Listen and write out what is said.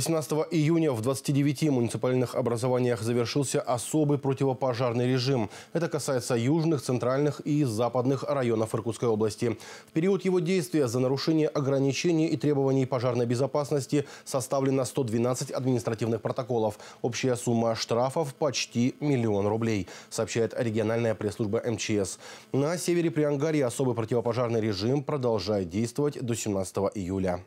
18 июня в 29 муниципальных образованиях завершился особый противопожарный режим. Это касается южных, центральных и западных районов Иркутской области. В период его действия за нарушение ограничений и требований пожарной безопасности составлено 112 административных протоколов. Общая сумма штрафов почти миллион рублей, сообщает региональная пресс-служба МЧС. На севере Приангарии особый противопожарный режим продолжает действовать до 17 июля.